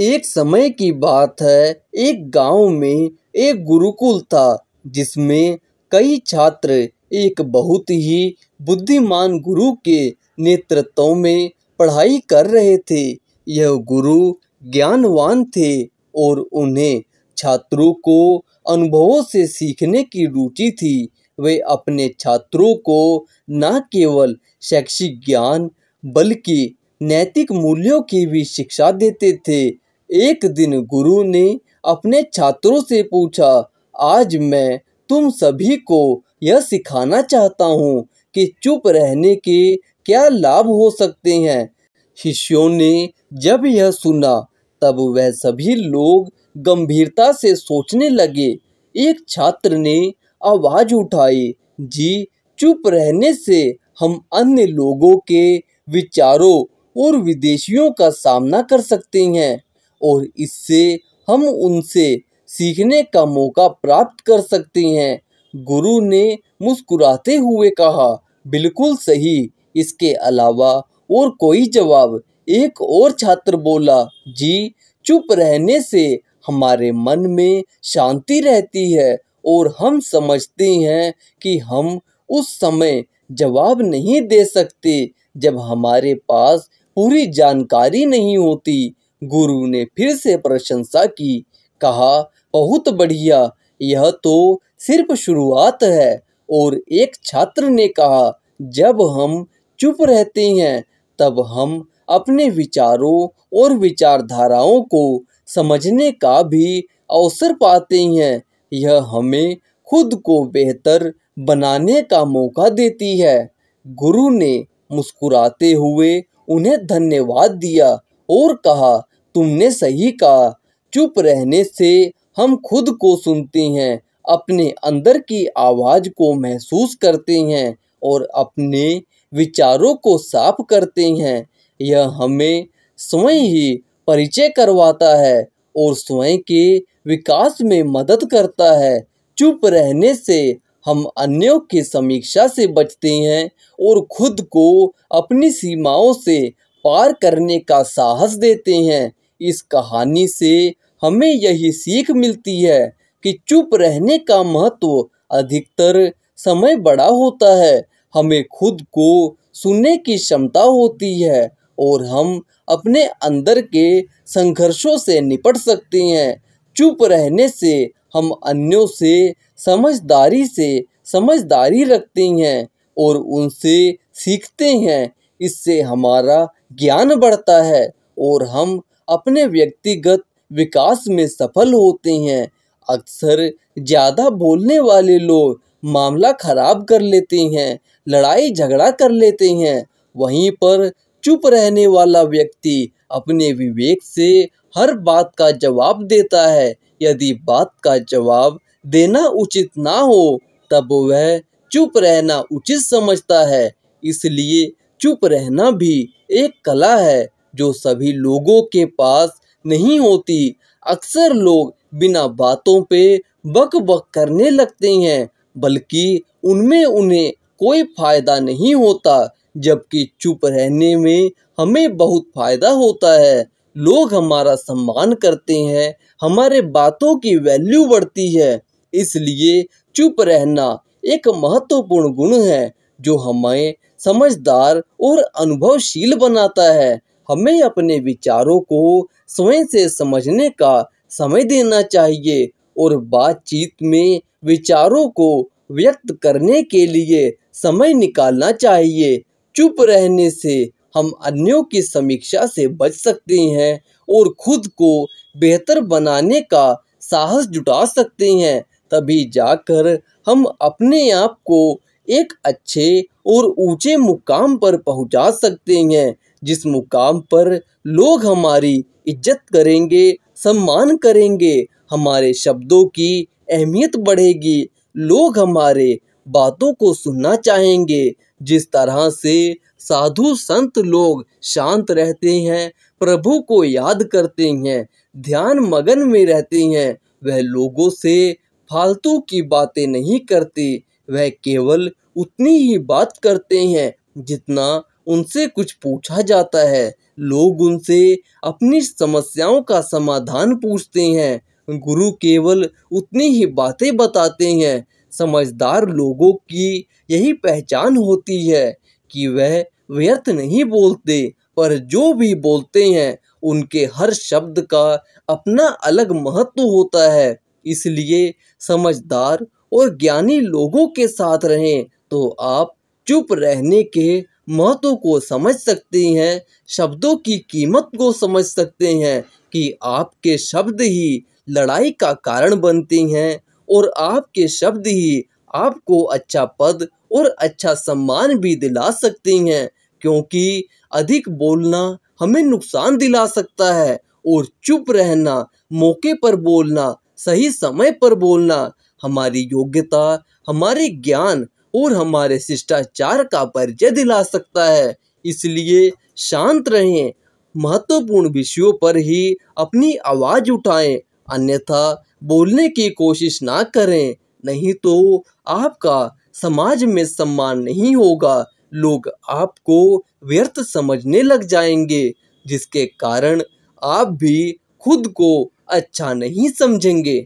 एक समय की बात है एक गांव में एक गुरुकुल था जिसमें कई छात्र एक बहुत ही बुद्धिमान गुरु के नेतृत्व में पढ़ाई कर रहे थे यह गुरु ज्ञानवान थे और उन्हें छात्रों को अनुभवों से सीखने की रुचि थी वे अपने छात्रों को न केवल शैक्षिक ज्ञान बल्कि नैतिक मूल्यों की भी शिक्षा देते थे एक दिन गुरु ने अपने छात्रों से पूछा आज मैं तुम सभी को यह सिखाना चाहता हूँ कि चुप रहने के क्या लाभ हो सकते हैं शिष्यों ने जब यह सुना तब वह सभी लोग गंभीरता से सोचने लगे एक छात्र ने आवाज उठाई जी चुप रहने से हम अन्य लोगों के विचारों और विदेशियों का सामना कर सकते हैं और इससे हम उनसे सीखने का मौका प्राप्त कर सकते हैं गुरु ने मुस्कुराते हुए कहा बिल्कुल सही इसके अलावा और कोई जवाब एक और छात्र बोला जी चुप रहने से हमारे मन में शांति रहती है और हम समझते हैं कि हम उस समय जवाब नहीं दे सकते जब हमारे पास पूरी जानकारी नहीं होती गुरु ने फिर से प्रशंसा की कहा बहुत बढ़िया यह तो सिर्फ शुरुआत है और एक छात्र ने कहा जब हम चुप रहते हैं तब हम अपने विचारों और विचारधाराओं को समझने का भी अवसर पाते हैं यह हमें खुद को बेहतर बनाने का मौका देती है गुरु ने मुस्कुराते हुए उन्हें धन्यवाद दिया और कहा तुमने सही कहा चुप रहने से हम खुद को सुनते हैं अपने अंदर की आवाज़ को महसूस करते हैं और अपने विचारों को साफ करते हैं यह हमें स्वयं ही परिचय करवाता है और स्वयं के विकास में मदद करता है चुप रहने से हम अन्यों की समीक्षा से बचते हैं और खुद को अपनी सीमाओं से पार करने का साहस देते हैं इस कहानी से हमें यही सीख मिलती है कि चुप रहने का महत्व अधिकतर समय बड़ा होता है हमें खुद को सुनने की क्षमता होती है और हम अपने अंदर के संघर्षों से निपट सकते हैं चुप रहने से हम अन्यों से समझदारी से समझदारी रखते हैं और उनसे सीखते हैं इससे हमारा ज्ञान बढ़ता है और हम अपने व्यक्तिगत विकास में सफल होते हैं अक्सर ज़्यादा बोलने वाले लोग मामला खराब कर लेते हैं लड़ाई झगड़ा कर लेते हैं वहीं पर चुप रहने वाला व्यक्ति अपने विवेक से हर बात का जवाब देता है यदि बात का जवाब देना उचित ना हो तब वह चुप रहना उचित समझता है इसलिए चुप रहना भी एक कला है जो सभी लोगों के पास नहीं होती अक्सर लोग बिना बातों पे बक बक करने लगते हैं बल्कि उनमें उन्हें कोई फायदा नहीं होता जबकि चुप रहने में हमें बहुत फायदा होता है लोग हमारा सम्मान करते हैं हमारे बातों की वैल्यू बढ़ती है इसलिए चुप रहना एक महत्वपूर्ण गुण है जो हमें समझदार और अनुभवशील बनाता है हमें अपने विचारों को स्वयं से समझने का समय देना चाहिए और बातचीत में विचारों को व्यक्त करने के लिए समय निकालना चाहिए चुप रहने से हम अन्यों की समीक्षा से बच सकते हैं और खुद को बेहतर बनाने का साहस जुटा सकते हैं तभी जाकर हम अपने आप को एक अच्छे और ऊंचे मुकाम पर पहुंचा सकते हैं जिस मुकाम पर लोग हमारी इज्जत करेंगे सम्मान करेंगे हमारे शब्दों की अहमियत बढ़ेगी लोग हमारे बातों को सुनना चाहेंगे जिस तरह से साधु संत लोग शांत रहते हैं प्रभु को याद करते हैं ध्यान मगन में रहते हैं वह लोगों से फालतू की बातें नहीं करते वह केवल उतनी ही बात करते हैं जितना उनसे कुछ पूछा जाता है लोग उनसे अपनी समस्याओं का समाधान पूछते हैं गुरु केवल उतनी ही बातें बताते हैं समझदार लोगों की यही पहचान होती है कि वह व्यर्थ नहीं बोलते पर जो भी बोलते हैं उनके हर शब्द का अपना अलग महत्व होता है इसलिए समझदार और ज्ञानी लोगों के साथ रहें तो आप चुप रहने के महत्व को समझ सकते हैं शब्दों की कीमत को समझ सकते हैं कि आपके शब्द ही लड़ाई का कारण बनते हैं और आपके शब्द ही आपको अच्छा पद और अच्छा सम्मान भी दिला सकते हैं क्योंकि अधिक बोलना हमें नुकसान दिला सकता है और चुप रहना मौके पर बोलना सही समय पर बोलना हमारी योग्यता हमारे ज्ञान और हमारे शिष्टाचार का परिचय दिला सकता है इसलिए शांत रहें महत्वपूर्ण विषयों पर ही अपनी आवाज़ उठाएं अन्यथा बोलने की कोशिश ना करें नहीं तो आपका समाज में सम्मान नहीं होगा लोग आपको व्यर्थ समझने लग जाएंगे जिसके कारण आप भी खुद को अच्छा नहीं समझेंगे